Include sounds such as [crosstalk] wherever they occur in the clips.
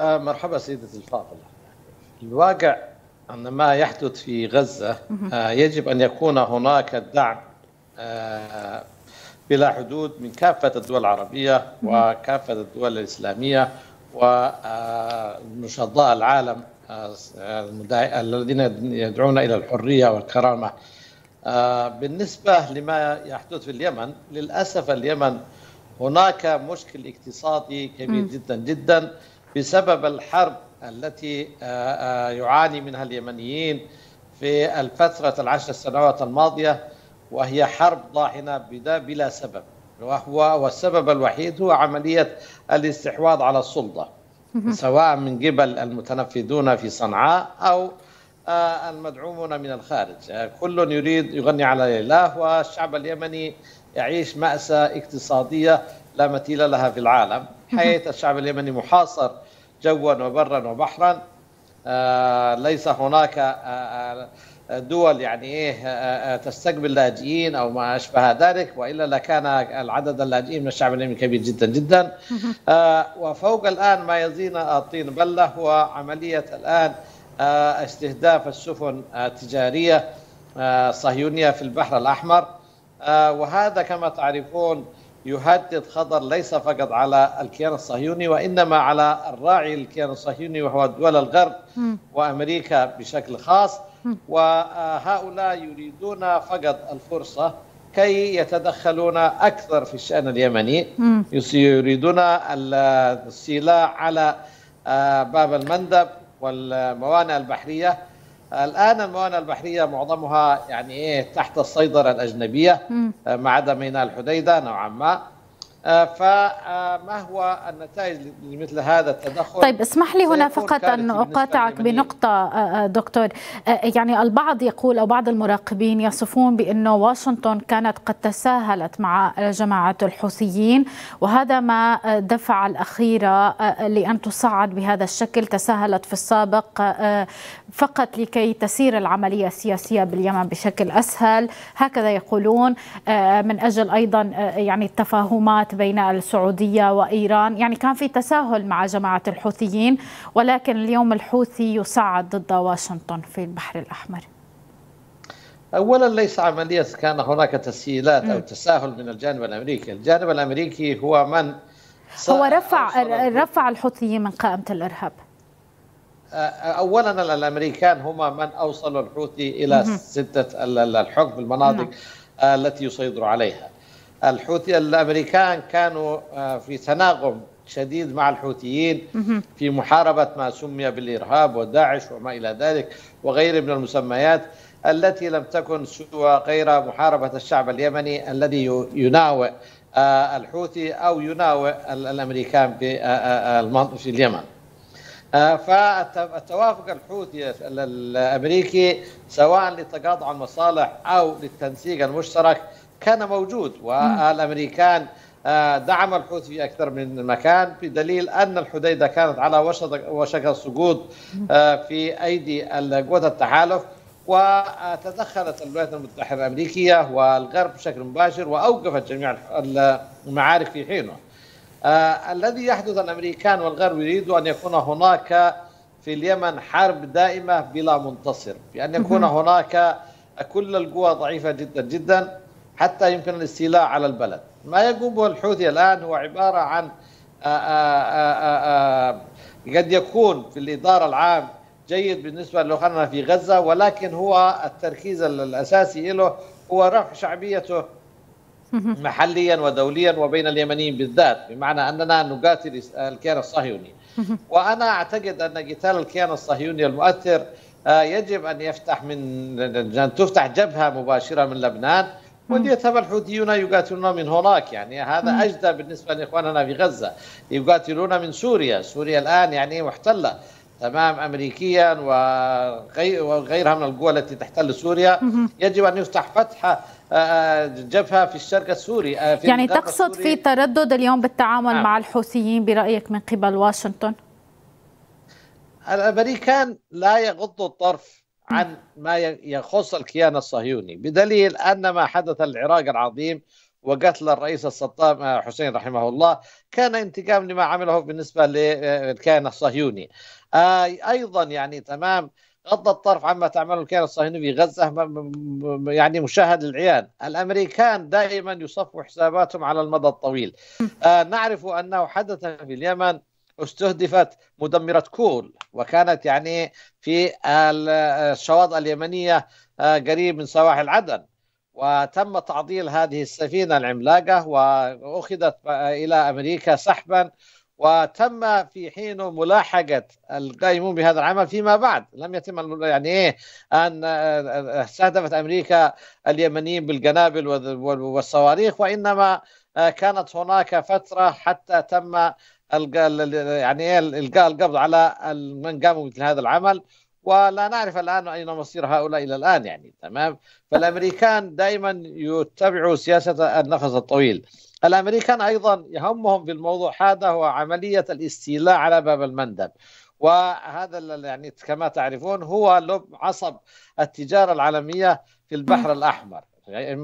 آه، مرحبا سيدتي الفاضلة الواقع أن ما يحدث في غزة آه، يجب أن يكون هناك دعم آه، بلا حدود من كافة الدول العربية وكافة الدول الإسلامية ونشطاء العالم الذين يدعون إلى الحرية والكرامة بالنسبة لما يحدث في اليمن للأسف اليمن هناك مشكل اقتصادي كبير جدا جدا بسبب الحرب التي آه، آه، يعاني منها اليمنيين في الفترة العشر سنوات الماضية وهي حرب ضاحنة بلا سبب وهو والسبب الوحيد هو عملية الاستحواذ على السلطة سواء من قبل المتنفذون في صنعاء أو آه، المدعومون من الخارج كل يريد يغني على الله والشعب اليمني يعيش مأساة اقتصادية لا مثيل لها في العالم حيث الشعب اليمني محاصر جوا وبرا وبحرا آه، ليس هناك آه، آه، دول يعني ايه تستقبل لاجئين او ما اشبه ذلك والا لكان العدد اللاجئين من الشعب اليمني كبير جدا جدا [laughs] وفوق الان ما يزين الطين بله هو عمليه الان استهداف السفن التجاريه صهيونيه في البحر الاحمر وهذا كما تعرفون يهدد خطر ليس فقط على الكيان الصهيوني وإنما على الراعي الكيان الصهيوني وهو دول الغرب وأمريكا بشكل خاص وهؤلاء يريدون فقط الفرصة كي يتدخلون أكثر في الشأن اليمني يريدون السيلاء على آه، باب المندب والموانئ البحرية الان الموانئ البحريه معظمها يعني ايه تحت السيطره الاجنبيه آه، ما عدا ميناء الحديده نوعا ما آه، فما آه، هو النتائج لمثل هذا التدخل طيب اسمح لي هنا فقط أن أقاطعك بنقطة آه، دكتور يعني البعض يقول أو بعض المراقبين يصفون بأنه واشنطن كانت قد تساهلت مع جماعة الحوثيين وهذا ما دفع الأخيرة لأن تصعد بهذا الشكل تساهلت في السابق فقط لكي تسير العملية السياسية باليمن بشكل أسهل هكذا يقولون من أجل أيضا يعني التفاهمات بين السعودية وإيران يعني كان في تساهل مع جماعة الحوثيين ولكن اليوم الحوثي يصعد ضد واشنطن في البحر الأحمر اولا ليس عمليه كان هناك تسهيلات او تساهل من الجانب الامريكي، الجانب الامريكي هو من هو رفع رفع الحوثيين من قائمه الارهاب اولا الامريكان هم من اوصلوا الحوثي الى سده الحكم في المناطق نعم. التي يسيطر عليها. الحوثي الامريكان كانوا آه، في تناغم شديد مع الحوثيين في محاربه ما سمي بالارهاب وداعش وما الى ذلك وغيره من المسميات التي لم تكن سوى غير محاربه الشعب اليمني الذي يناوئ آه، الحوثي او يناوئ الامريكان في آه، اليمن. فالتوافق الحوثي الامريكي سواء لتقاطع المصالح او للتنسيق المشترك كان موجود والامريكان آه، دعم الحوثي في اكثر من مكان بدليل ان الحديده كانت على وشك السقوط آه، في ايدي قوات التحالف وتدخلت الولايات المتحده الامريكيه والغرب بشكل مباشر واوقفت جميع المعارك في حينه. آه، الذي يحدث الامريكان والغرب يريدوا ان يكون هناك في اليمن حرب دائمه بلا منتصر، بان يكون هناك كل القوى ضعيفه جدا جدا حتى يمكن الاستيلاء على البلد ما يقوم به الحوثي الآن هو عبارة عن آه، آه، آه، قد يكون في الإدارة العام جيد بالنسبة لأخرنا في غزة ولكن هو التركيز الأساسي له هو رفع شعبيته محليا ودوليا وبين اليمنيين بالذات بمعنى أننا نقاتل الكيان الصهيوني وأنا أعتقد أن قتال الكيان الصهيوني المؤثر يجب أن يفتح من أن تفتح جبهة مباشرة من لبنان وديتها الحوثيون يقاتلون من هناك يعني هذا اجدى بالنسبه لاخواننا في غزه يقاتلون من سوريا، سوريا الان يعني محتله تمام امريكيا وغيرها من القوى التي تحتل سوريا يجب ان يفتح فتحه آه، آه، جبهه في الشرق السوري آه، في يعني تقصد السوري. في تردد اليوم بالتعامل نعم. مع الحوثيين برايك من قبل واشنطن؟ الامريكان لا يغضوا الطرف عن ما يخص الكيان الصهيوني بدليل أن ما حدث العراق العظيم وقتل الرئيس الصدام حسين رحمه الله كان انتقام لما عمله بالنسبة للكيان الصهيوني آه، أيضا يعني تمام غض الطرف عما تعمله الكيان الصهيوني في غزة يعني مشاهد العيان الأمريكان دائما يصفوا حساباتهم على المدى الطويل آه، نعرف أنه حدث في اليمن استهدفت مدمرة كول وكانت يعني في الشواطئ اليمنية آه، قريب من سواحل عدن وتم تعطيل هذه السفينة العملاقة وأخذت إلى أمريكا سحبا وتم في حينه ملاحقة القائمون بهذا العمل فيما بعد لم يتم يعني إيه أن آه، استهدفت أمريكا اليمنيين بالقنابل والصواريخ وإنما آه، كانت هناك فترة حتى تم يعني إيه القاء القبض على من قاموا مثل هذا العمل ولا نعرف الان اين مصير هؤلاء الى الان يعني تمام فالامريكان دائما يتبعوا سياسه النفس الطويل الامريكان ايضا يهمهم في الموضوع هذا هو عمليه الاستيلاء على باب المندب وهذا يعني كما تعرفون هو لب عصب التجاره العالميه في البحر الاحمر يعني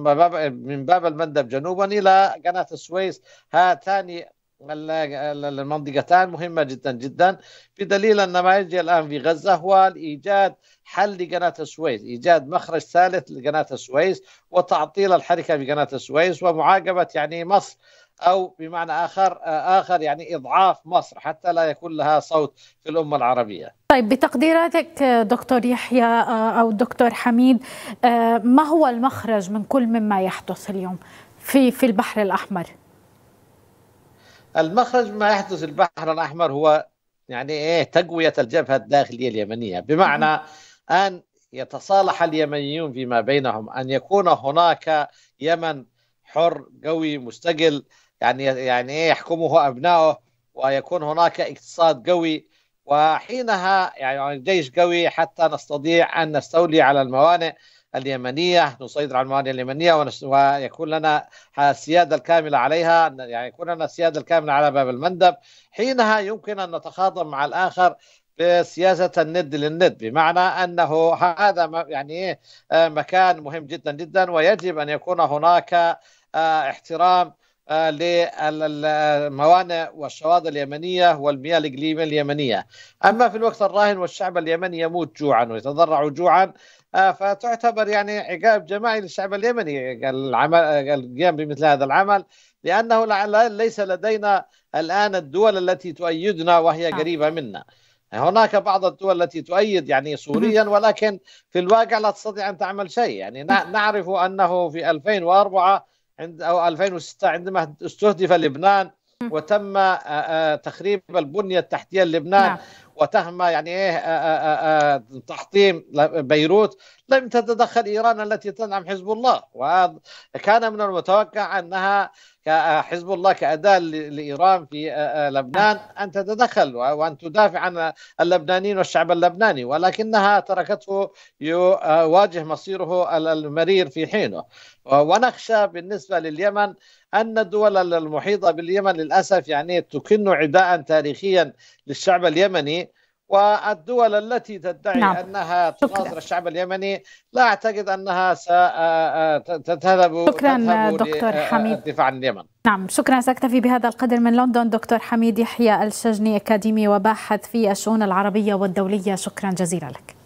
من باب المندب جنوبا الى قناه السويس هاتان المنطقتان مهمة جدا جدا بدليل أن ما يجري الآن في غزة هو إيجاد حل لقناة السويس إيجاد مخرج ثالث لقناة السويس وتعطيل الحركة في قناة السويس ومعاقبة يعني مصر أو بمعنى آخر آخر يعني إضعاف مصر حتى لا يكون لها صوت في الأمة العربية طيب بتقديراتك دكتور يحيى آه، أو دكتور حميد آه، ما هو المخرج من كل مما يحدث اليوم في في البحر الأحمر؟ المخرج ما يحدث البحر الأحمر هو يعني إيه تقوية الجبهة الداخلية اليمنية بمعنى أن يتصالح اليمنيون فيما بينهم أن يكون هناك يمن حر قوي مستقل يعني يعني إيه يحكمه أبنائه ويكون هناك اقتصاد قوي وحينها يعني جيش قوي حتى نستطيع أن نستولي على الموانئ اليمنية نسيطر على الموانئ اليمنية ويكون لنا السيادة الكاملة عليها يعني يكون لنا السيادة الكاملة على باب المندب حينها يمكن أن نتخاطب مع الآخر بسياسة الند للند بمعنى أنه هذا يعني إيه، آه، مكان مهم جدا جدا ويجب أن يكون هناك آه، احترام آه، للموانئ والشواطئ اليمنية والمياه الإقليمية اليمنية أما في الوقت الراهن والشعب اليمني يموت جوعا ويتضرع جوعا آه، فتعتبر يعني عقاب جماعي للشعب اليمني العمل القيام بمثل هذا العمل لأنه ليس لدينا الآن الدول التي تؤيدنا وهي نعم. قريبة منا هناك بعض الدول التي تؤيد يعني سوريا ولكن في الواقع لا تستطيع ان تعمل شيء يعني نعم. نعرف انه في 2004 عند أو 2006 عندما استهدف لبنان وتم آه، آه، تخريب البنية التحتية للبنان نعم. وتم يعني ايه آه، تحطيم بيروت لم تتدخل إيران التي تدعم حزب الله وكان من المتوقع أنها حزب الله كأداة لإيران في آه، آه، لبنان أن تتدخل وأن تدافع عن اللبنانيين والشعب اللبناني ولكنها تركته يواجه آه، مصيره المرير في حينه ونخشى بالنسبة لليمن أن الدول المحيطة باليمن للأسف يعني تكن عداء تاريخيا للشعب اليمني والدول التي تدعي نعم. أنها تناصر الشعب اليمني لا أعتقد أنها ستذهب آه، آه، شكرا دكتور حميد الدفاع عن اليمن نعم شكرا سأكتفي بهذا القدر من لندن دكتور حميد يحيى الشجني أكاديمي وباحث في الشؤون العربية والدولية شكرا جزيلا لك